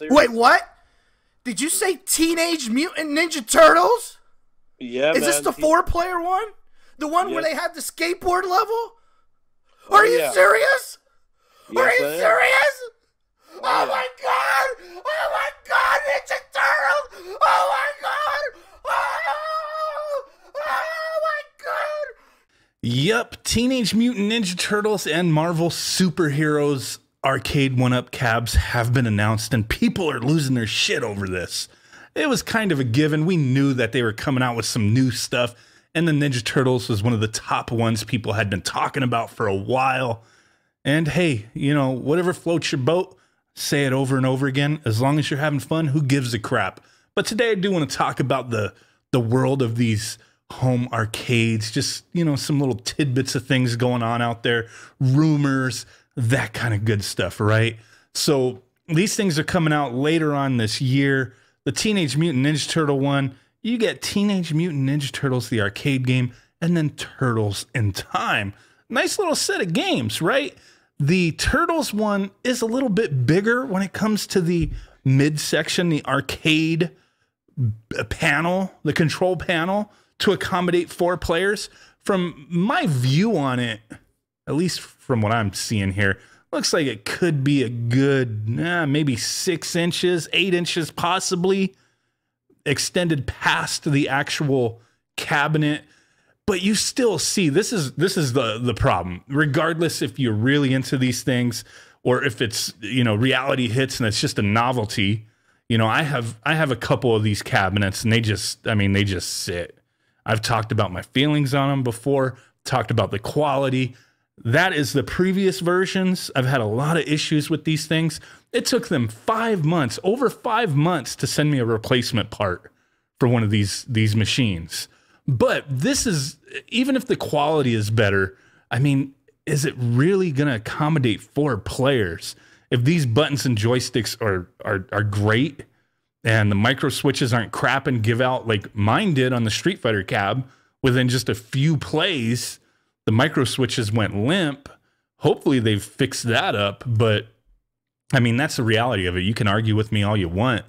Wait, what? Did you say Teenage Mutant Ninja Turtles? Yeah. Is man. this the four-player one? The one yes. where they had the skateboard level? Oh, Are oh, you yeah. serious? Yes, Are you serious? Oh, oh yeah. my god! Oh my god, Ninja Turtles! Oh my god! Oh, oh my god! Yep, Teenage Mutant Ninja Turtles and Marvel superheroes arcade one up cabs have been announced, and people are losing their shit over this. It was kind of a given. We knew that they were coming out with some new stuff, and the Ninja Turtles was one of the top ones people had been talking about for a while. And hey, you know, whatever floats your boat, say it over and over again. As long as you're having fun, who gives a crap? But today I do want to talk about the the world of these home arcades, just, you know, some little tidbits of things going on out there, rumors, that kind of good stuff, right? So these things are coming out later on this year. The Teenage Mutant Ninja Turtle one, you get Teenage Mutant Ninja Turtles, the arcade game, and then Turtles in Time. Nice little set of games, right? The Turtles one is a little bit bigger when it comes to the midsection, the arcade uh, panel, the control panel to accommodate four players. From my view on it, at least from what I'm seeing here, looks like it could be a good eh, maybe six inches, eight inches possibly extended past the actual cabinet. But you still see this is this is the the problem. Regardless if you're really into these things or if it's you know reality hits and it's just a novelty, you know I have I have a couple of these cabinets and they just I mean they just sit. I've talked about my feelings on them before, talked about the quality, that is the previous versions. I've had a lot of issues with these things. It took them five months, over five months, to send me a replacement part for one of these these machines. But this is even if the quality is better, I mean, is it really going to accommodate four players? If these buttons and joysticks are are are great and the micro switches aren't crap and give out like mine did on the Street Fighter cab within just a few plays, the micro switches went limp. Hopefully they've fixed that up, but I mean that's the reality of it. You can argue with me all you want.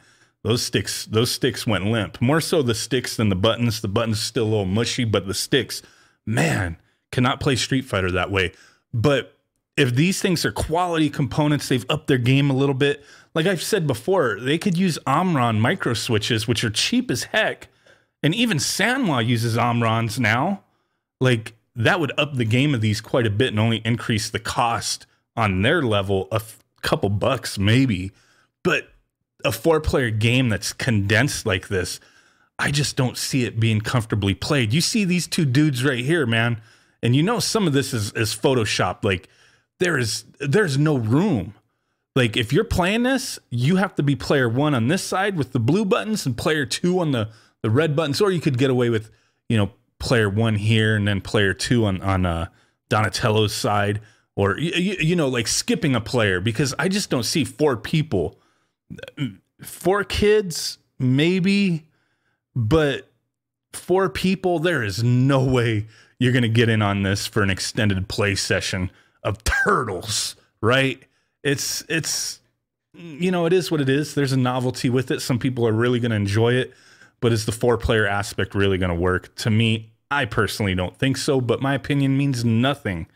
Those sticks, those sticks went limp. More so the sticks than the buttons. The buttons still a little mushy, but the sticks, man, cannot play Street Fighter that way. But if these things are quality components, they've upped their game a little bit. Like I've said before, they could use Omron micro switches, which are cheap as heck. And even Sanwa uses Omrons now. Like that would up the game of these quite a bit and only increase the cost on their level a couple bucks maybe. But a four player game that's condensed like this, I just don't see it being comfortably played. You see these two dudes right here, man, and you know some of this is is photoshopped. Like there is there's no room. Like if you're playing this, you have to be player 1 on this side with the blue buttons and player 2 on the the red buttons or you could get away with, you know, player one here and then player two on on uh, Donatello's side, or you, you know, like skipping a player because I just don't see four people, four kids maybe, but four people. There is no way you're gonna get in on this for an extended play session of turtles, right? It's it's you know it is what it is. There's a novelty with it. Some people are really gonna enjoy it but is the four player aspect really going to work? To me, I personally don't think so, but my opinion means nothing.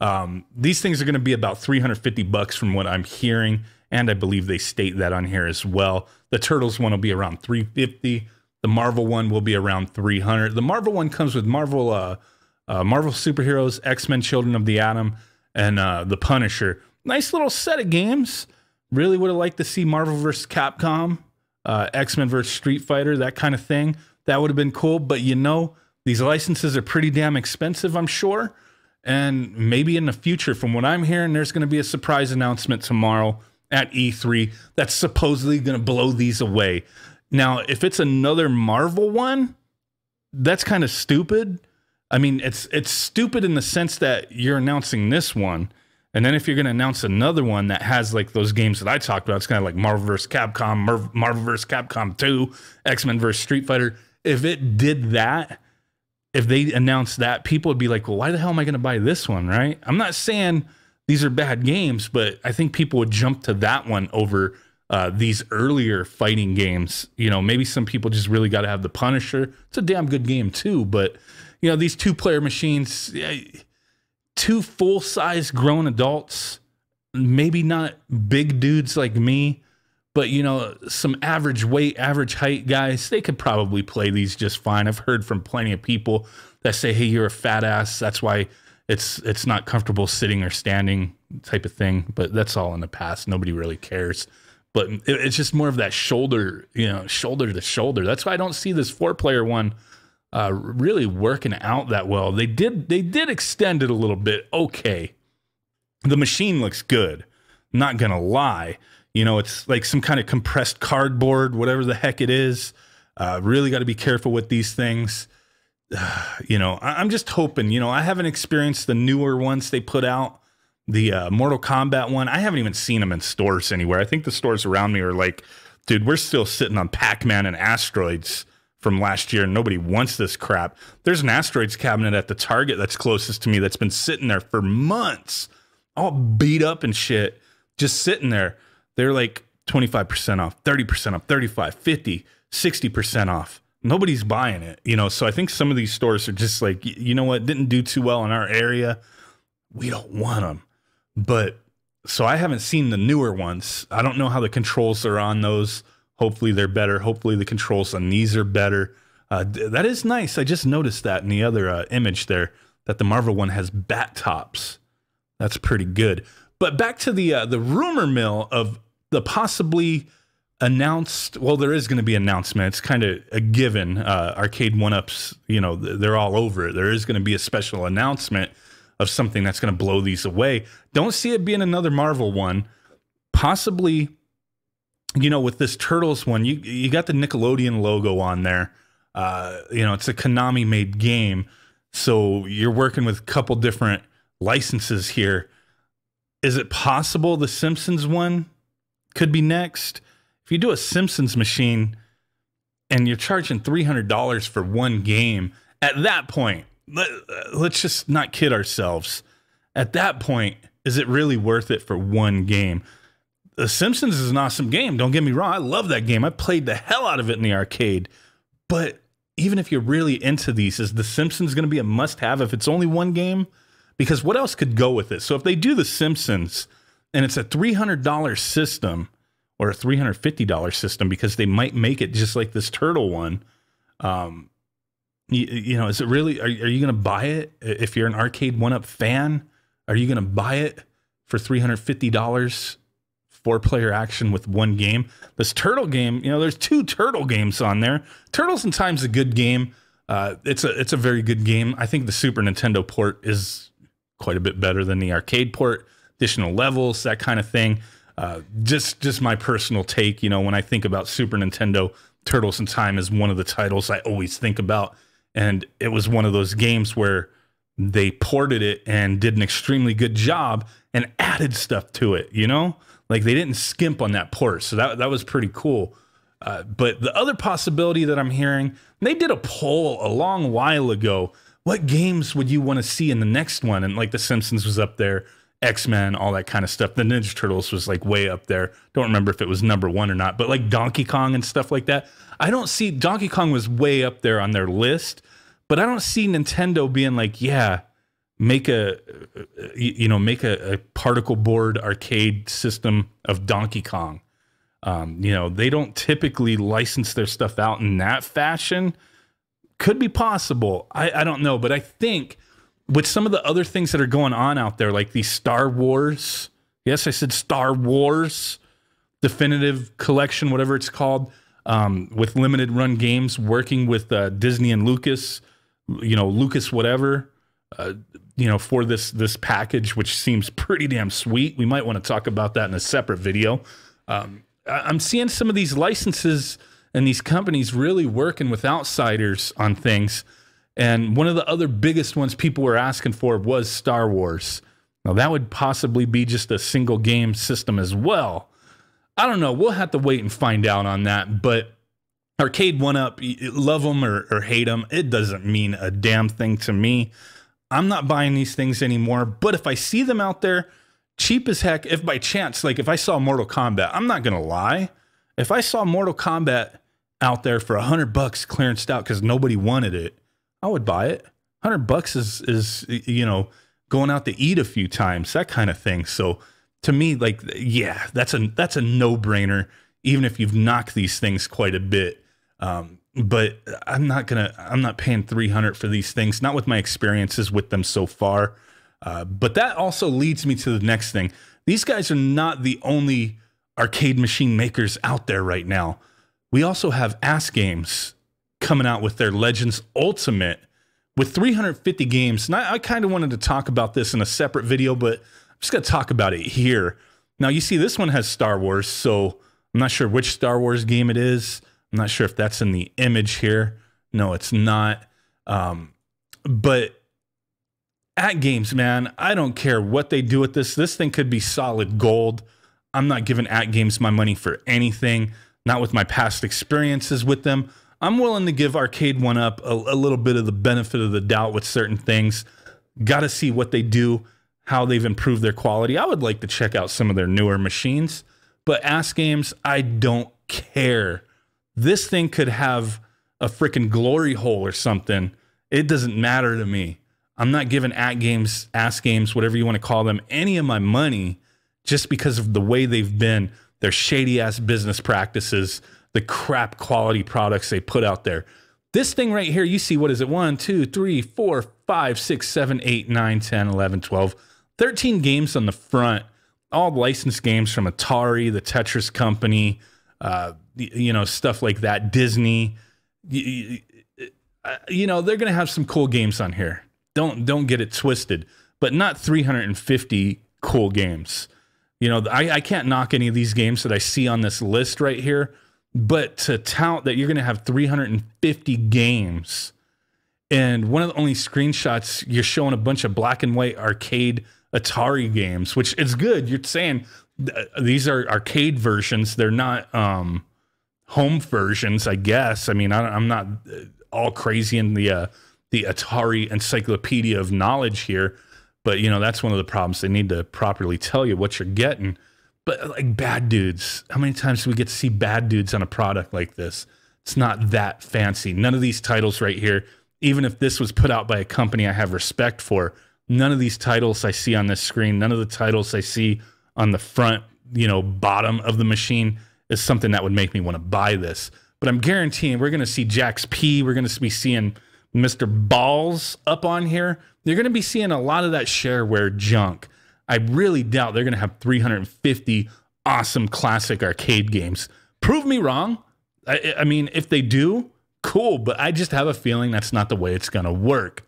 Um, these things are going to be about 350 bucks from what I'm hearing, and I believe they state that on here as well. The Turtles one will be around 350. The Marvel one will be around 300. The Marvel one comes with Marvel uh, uh, Marvel superheroes, X Men, Children of the Atom, and uh, the Punisher. Nice little set of games. Really would have liked to see Marvel versus Capcom uh, X Men versus Street Fighter, that kind of thing. That would have been cool. But you know, these licenses are pretty damn expensive, I'm sure. And maybe in the future, from what I'm hearing, there's going to be a surprise announcement tomorrow at E3 that's supposedly going to blow these away. Now, if it's another Marvel one, that's kind of stupid. I mean, it's it's stupid in the sense that you're announcing this one, and then if you're going to announce another one that has like those games that I talked about, it's kind of like Marvel vs. Capcom, Marvel vs. Capcom 2, X Men vs. Street Fighter. If it did that, if they announced that, people would be like, well, why the hell am I going to buy this one? Right. I'm not saying these are bad games, but I think people would jump to that one over uh, these earlier fighting games. You know, maybe some people just really got to have the Punisher. It's a damn good game too, but you know, these two player machines. Yeah, two full size grown adults, maybe not big dudes like me, but you know, some average weight, average height guys, they could probably play these just fine. I've heard from plenty of people that say, "Hey, you're a fat ass. That's why it's it's not comfortable sitting or standing type of thing." But that's all in the past. Nobody really cares. But it's just more of that shoulder, you know, shoulder to shoulder. That's why I don't see this four player one uh, really working out that well. They did they did extend it a little bit. Okay, the machine looks good. Not gonna lie, you know it's like some kind of compressed cardboard, whatever the heck it is. Uh, really got to be careful with these things. Uh, you know, I, am just hoping. You know, I haven't experienced the newer ones they put out, the uh, Mortal Kombat one. I haven't even seen them in stores anywhere. I think the stores around me are like, dude, we're still sitting on Pac Man and asteroids from last year. Nobody wants this crap. There's an asteroids cabinet at the Target that's closest to me that's been sitting there for months, all beat up and shit, just sitting there. They're like 25% off, 30% off, 35, 50, 60% off. Nobody's buying it, you know. So I think some of these stores are just like, you know what, didn't do too well in our area. We don't want them. But so I haven't seen the newer ones. I don't know how the controls are on those. Hopefully they're better. Hopefully the controls on these are better. Uh, that is nice. I just noticed that in the other uh, image there that the Marvel one has bat tops. That's pretty good. But back to the uh, the rumor mill of the possibly announced. Well, there is going to be announcement. It's kind of a given. Uh, Arcade One Ups, you know, they're all over it. There is going to be a special announcement of something that's going to blow these away. Don't see it being another Marvel one. Possibly you know, with this Turtles one, you you got the Nickelodeon logo on there. Uh, you know, it's a Konami made game, so you're working with a couple different licenses here. Is it possible the Simpsons one could be next? If you do a Simpsons machine and you're charging $300 for one game, at that point, let, let's just not kid ourselves. At that point, is it really worth it for one game? The Simpsons is an awesome game. Don't get me wrong. I love that game. I played the hell out of it in the arcade. But even if you're really into these, is The Simpsons going to be a must have if it's only one game? Because what else could go with it? So if they do The Simpsons and it's a $300 system or a $350 system because they might make it just like this turtle one, um, you, you, know, is it really, are, are you going to buy it if you're an arcade one up fan? Are you going to buy it for $350 four player action with one game. This turtle game, you know, there's two turtle games on there. Turtles in Time's a good game. Uh, it's a it's a very good game. I think the Super Nintendo port is quite a bit better than the arcade port. Additional levels, that kind of thing. Uh, just just my personal take. You know, when I think about Super Nintendo, Turtles in Time is one of the titles I always think about, and it was one of those games where they ported it and did an extremely good job and added stuff to it, you know? Like they didn't skimp on that port. So that, that was pretty cool. Uh, but the other possibility that I'm hearing, they did a poll a long while ago. What games would you want to see in the next one? And like The Simpsons was up there, X Men, all that kind of stuff. The Ninja Turtles was like way up there. Don't remember if it was number one or not, but like Donkey Kong and stuff like that. I don't see Donkey Kong was way up there on their list, but I don't see Nintendo being like, yeah, make a uh, you know make a, a particle board arcade system of Donkey Kong. Um, you know they don't typically license their stuff out in that fashion. Could be possible. I, I don't know, but I think with some of the other things that are going on out there, like these Star Wars. Yes, I said Star Wars definitive collection, whatever it's called, um, with limited run games, working with uh, Disney and Lucas, you know, Lucas whatever, uh, you know, for this this package, which seems pretty damn sweet. We might want to talk about that in a separate video. Um, I'm seeing some of these licenses and these companies really working with outsiders on things. And one of the other biggest ones people were asking for was Star Wars. Now that would possibly be just a single game system as well. I don't know. We'll have to wait and find out on that. But Arcade One Up, love them or, or hate them, it doesn't mean a damn thing to me. I'm not buying these things anymore. But if I see them out there, cheap as heck, if by chance, like if I saw Mortal Kombat, I'm not gonna lie. If I saw Mortal Kombat out there for a hundred bucks clearanced out because nobody wanted it, I would buy it. Hundred bucks is is you know going out to eat a few times, that kind of thing. So to me, like yeah, that's a that's a no brainer. Even if you've knocked these things quite a bit, um, but I'm not gonna I'm not paying 300 for these things not with my experiences with them so far uh, but that also leads me to the next thing these guys are not the only arcade machine makers out there right now we also have ass games coming out with their Legends Ultimate with 350 games and I, I kind of wanted to talk about this in a separate video but I'm just gonna talk about it here now you see this one has Star Wars so I'm not sure which Star Wars game it is I'm not sure if that's in the image here. No, it's not. Um, but at games, man, I don't care what they do with this. This thing could be solid gold. I'm not giving at games my money for anything, not with my past experiences with them. I'm willing to give Arcade One Up a, a little bit of the benefit of the doubt with certain things. Got to see what they do, how they've improved their quality. I would like to check out some of their newer machines, but ask Games, I don't care this thing could have a freaking glory hole or something. It doesn't matter to me. I'm not giving at games, ass games, whatever you want to call them, any of my money just because of the way they've been, their shady ass business practices, the crap quality products they put out there. This thing right here, you see, what is it? One, two, three, four, five, six, seven, eight, nine, ten, eleven, twelve, thirteen 10, 11, 12, 13 games on the front, all licensed games from Atari, the Tetris Company, uh, you know, stuff like that. Disney, uh, you, know, they're going to have some cool games on here. Don't don't get it twisted, but not 350 cool games. You know, I, I can't knock any of these games that I see on this list right here, but to tout that you're going to have 350 games and one of the only screenshots you're showing a bunch of black and white arcade Atari games, which is good. You're saying these are arcade versions. They're not um, home versions, I guess. I mean, I, am not uh, all crazy in the uh, the Atari encyclopedia of knowledge here, but you know that's one of the problems. They need to properly tell you what you're getting. But like bad dudes, how many times do we get to see bad dudes on a product like this? It's not that fancy. None of these titles right here, even if this was put out by a company I have respect for, none of these titles I see on this screen, none of the titles I see on the front, you know, bottom of the machine is something that would make me want to buy this. But I'm guaranteeing we're going to see Jack's P. We're going to be seeing Mr. Balls up on here. You're going to be seeing a lot of that shareware junk. I really doubt they're going to have 350 awesome classic arcade games. Prove me wrong. I, I mean, if they do, cool, but I just have a feeling that's not the way it's going to work.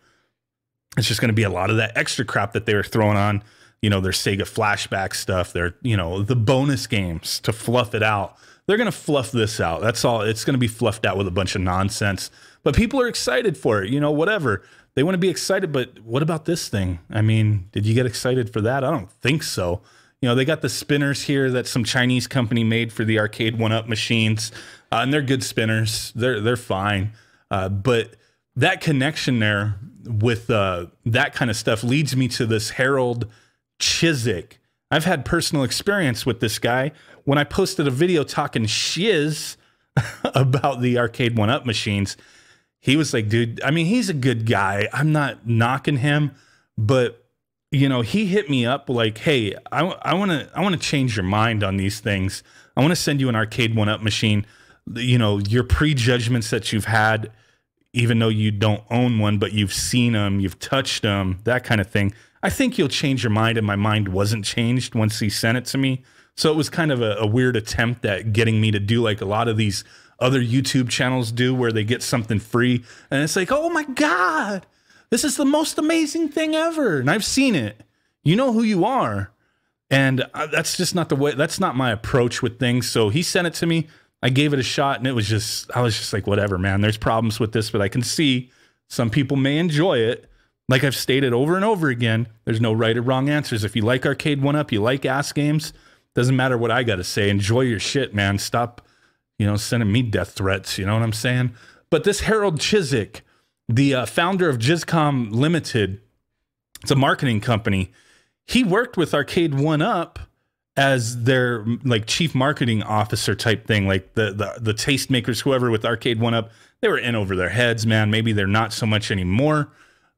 It's just going to be a lot of that extra crap that they were throwing on you know, their Sega flashback stuff, their, you know, the bonus games to fluff it out. They're going to fluff this out. That's all. It's going to be fluffed out with a bunch of nonsense. But people are excited for it, you know, whatever. They want to be excited, but what about this thing? I mean, did you get excited for that? I don't think so. You know, they got the spinners here that some Chinese company made for the arcade one up machines, uh, and they're good spinners. They're they're fine, uh, but that connection there with uh, that kind of stuff leads me to this Harold Chiswick. I've had personal experience with this guy. When I posted a video talking shiz about the arcade one up machines, he was like, dude, I mean, he's a good guy. I'm not knocking him, but you know, he hit me up like, hey, I want to I want to change your mind on these things. I want to send you an arcade one up machine. You know, your prejudgments that you've had, even though you don't own one, but you've seen them, you've touched them, that kind of thing. I think you'll change your mind. And my mind wasn't changed once he sent it to me. So it was kind of a, a, weird attempt at getting me to do like a lot of these other YouTube channels do where they get something free. And it's like, oh my God, this is the most amazing thing ever. And I've seen it. You know who you are. And uh, that's just not the way, that's not my approach with things. So he sent it to me. I gave it a shot and it was just, I was just like, whatever, man. There's problems with this, but I can see some people may enjoy it like I've stated over and over again, there's no right or wrong answers. If you like arcade one up, you like ass games, doesn't matter what I got to say. Enjoy your shit, man. Stop, you know, sending me death threats. You know what I'm saying? But this Harold Chizik, the uh, founder of Jizcom Limited, it's a marketing company. He worked with Arcade One Up as their like chief marketing officer type thing, like the the the tastemakers, whoever with Arcade One Up, they were in over their heads, man. Maybe they're not so much anymore.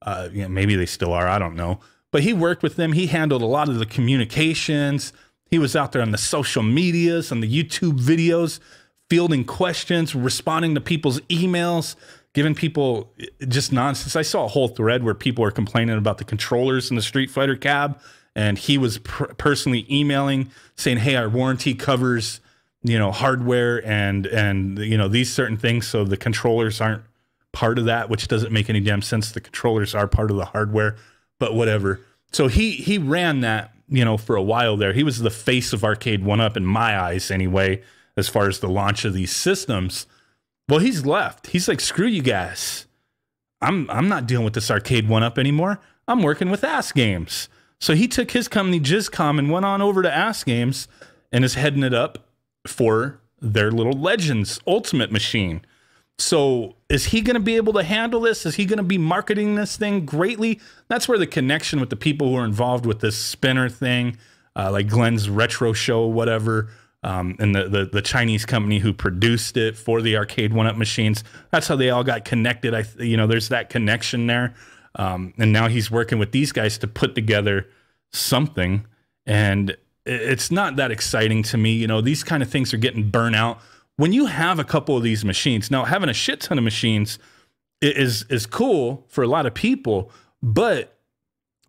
Uh, you know, maybe they still are. I don't know. But he worked with them. He handled a lot of the communications. He was out there on the social medias, on the YouTube videos, fielding questions, responding to people's emails, giving people eh, just nonsense. I saw a whole thread where people were complaining about the controllers in the Street Fighter cab, and he was personally emailing saying, "Hey, our warranty covers." you know hardware and and you know these certain things so the controllers aren't part of that, which doesn't make any damn sense. The controllers are part of the hardware, but whatever. So he he ran that, you know, for a while there. He was the face of Arcade One Up in my eyes, anyway, as far as the launch of these systems. Well, he's left. He's like, screw you guys. I'm I'm not dealing with this Arcade One Up anymore. I'm working with Ass Games. So he took his company Jizcom, and went on over to Ass Games and is heading it up for their little Legends Ultimate machine so is he going to be able to handle this? Is he going to be marketing this thing greatly? That's where the connection with the people who are involved with this spinner thing, uh, like Glenn's retro show, whatever, um, and the, the, the Chinese company who produced it for the arcade one up machines. That's how they all got connected. I you know there's that connection there, um, and now he's working with these guys to put together something, and it's not that exciting to me. You know these kind of things are getting burnt out when you have a couple of these machines, now having a shit ton of machines is is cool for a lot of people, but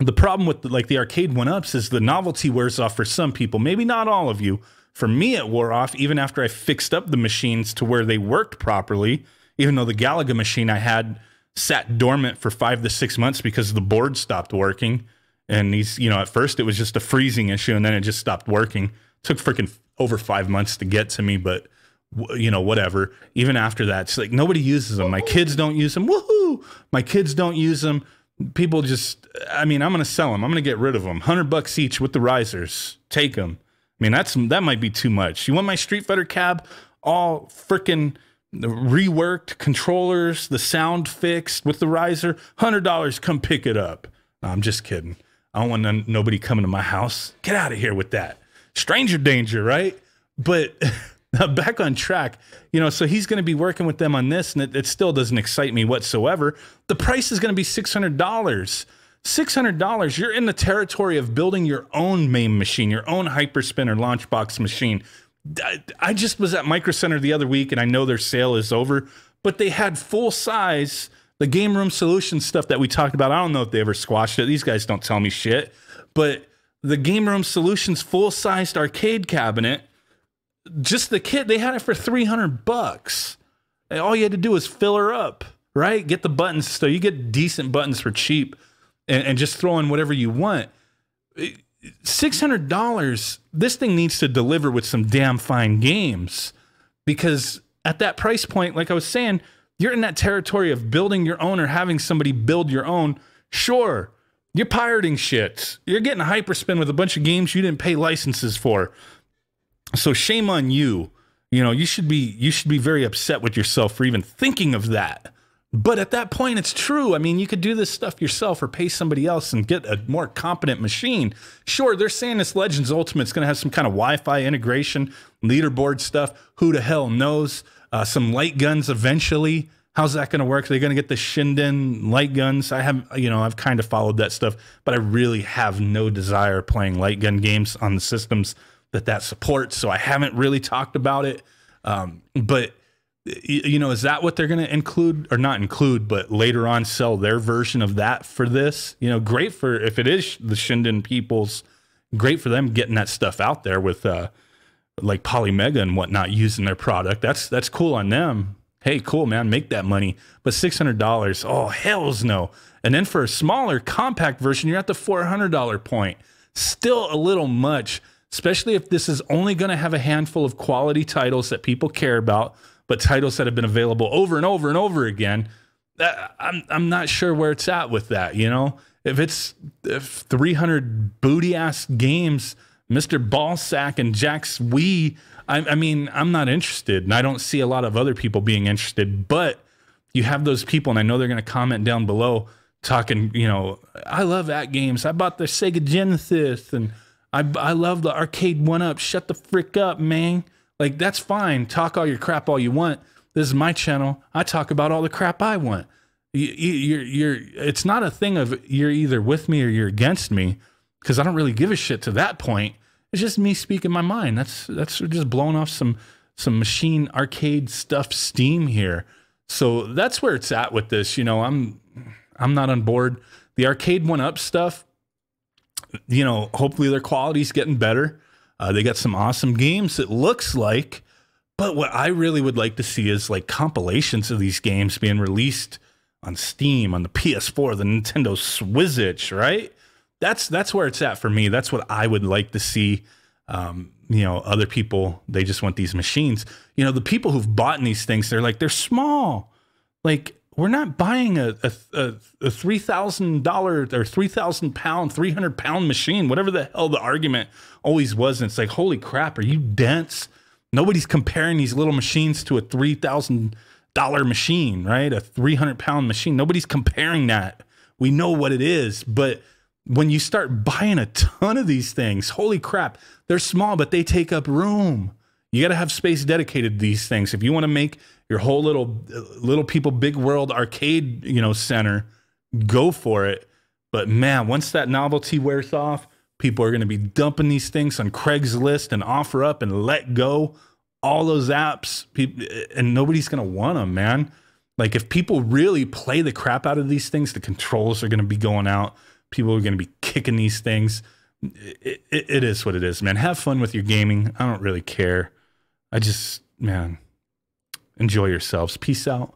the problem with the, like the arcade one ups is the novelty wears off for some people, maybe not all of you. For me, it wore off even after I fixed up the machines to where they worked properly. Even though the Galaga machine I had sat dormant for five to six months because the board stopped working, and these you know at first it was just a freezing issue, and then it just stopped working. It took freaking over five months to get to me, but you know, whatever. Even after that, it's like nobody uses them. My kids don't use them. Woohoo! My kids don't use them. People just, I mean, I'm going to sell them. I'm going to get rid of them. 100 bucks each with the risers. Take them. I mean, that's that might be too much. You want my Street Fighter cab all freaking reworked, controllers, the sound fixed with the riser? $100, come pick it up. I'm just kidding. I don't want none, nobody coming to my house. Get out of here with that. Stranger danger, right? But. back on track, you know, so he's going to be working with them on this, and it, it still doesn't excite me whatsoever. The price is going to be six hundred dollars. $600, you're in the territory of building your own main machine, your own hyperspin or launchbox machine. I, I just was at Micro Center the other week and I know their sale is over, but they had full size the game room solution stuff that we talked about. I don't know if they ever squashed it. These guys don't tell me shit, but the game room solutions full sized arcade cabinet just the kit they had it for 300 bucks and all you had to do was fill her up right get the buttons so you get decent buttons for cheap and, and just throw in whatever you want $600 this thing needs to deliver with some damn fine games because at that price point like i was saying you're in that territory of building your own or having somebody build your own sure you're pirating shit you're getting hyperspin with a bunch of games you didn't pay licenses for so shame on you. You know, you should be you should be very upset with yourself for even thinking of that. But at that point, it's true. I mean, you could do this stuff yourself or pay somebody else and get a more competent machine. Sure, they're saying this Legends Ultimate's going to have some kind of Wi Fi integration, leaderboard stuff. Who the hell knows? Uh, some light guns eventually. How's that going to work? Are they going to get the Shinden light guns? I have, you know, I've kind of followed that stuff, but I really have no desire playing light gun games on the systems that that supports. So I haven't really talked about it. Um, but you know, is that what they're going to include or not include, but later on sell their version of that for this? You know, great for if it is the Shinden people's, great for them getting that stuff out there with uh, like Polymega and whatnot using their product. That's that's cool on them. Hey, cool man, make that money. But six hundred dollars, oh hell's no. And then for a smaller compact version, you're at the four hundred dollar point. Still a little much especially if this is only going to have a handful of quality titles that people care about, but titles that have been available over and over and over again. Uh, I'm I'm not sure where it's at with that. You know, if it's if 300 booty ass games, Mister Ballsack and Jack's we, I, I mean, I'm not interested, and I don't see a lot of other people being interested. But you have those people, and I know they're going to comment down below talking. You know, I love at games. I bought the Sega Genesis and I, I love the arcade one up. Shut the frick up, man. Like, that's fine. Talk all your crap all you want. This is my channel. I talk about all the crap I want. You, you're, you're, it's not a thing of you're either with me or you're against me because I don't really give a shit to that point. It's just me speaking my mind. That's, that's just blowing off some, some machine arcade stuff steam here. So that's where it's at with this. You know, I'm, I'm not on board. The arcade one up stuff, you know, hopefully their quality's getting better. Uh, they got some awesome games, it looks like. But what I really would like to see is like compilations of these games being released on Steam, on the PS4, the Nintendo Switch, right? That's that's where it's at for me. That's what I would like to see. Um, you know, other people they just want these machines. You know, the people who've bought these things, they're like they're small. Like we're not buying a a, a three thousand dollar or three thousand pound, three hundred pound machine, whatever the hell the argument always was. And it's like, holy crap, are you dense? Nobody's comparing these little machines to a three thousand dollar machine, right? A three hundred pound machine. Nobody's comparing that. We know what it is, but when you start buying a ton of these things, holy crap, they're small, but they take up room. You got to have space dedicated to these things if you want to make your whole little little people big world arcade you know center go for it but man once that novelty wears off people are going to be dumping these things on craigslist and offer up and let go all those apps people, and nobody's going to want them man like if people really play the crap out of these things the controls are going to be going out people are going to be kicking these things it, it, it is what it is man have fun with your gaming i don't really care i just man Enjoy yourselves. Peace out.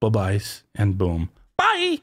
Bye byes and boom. Bye.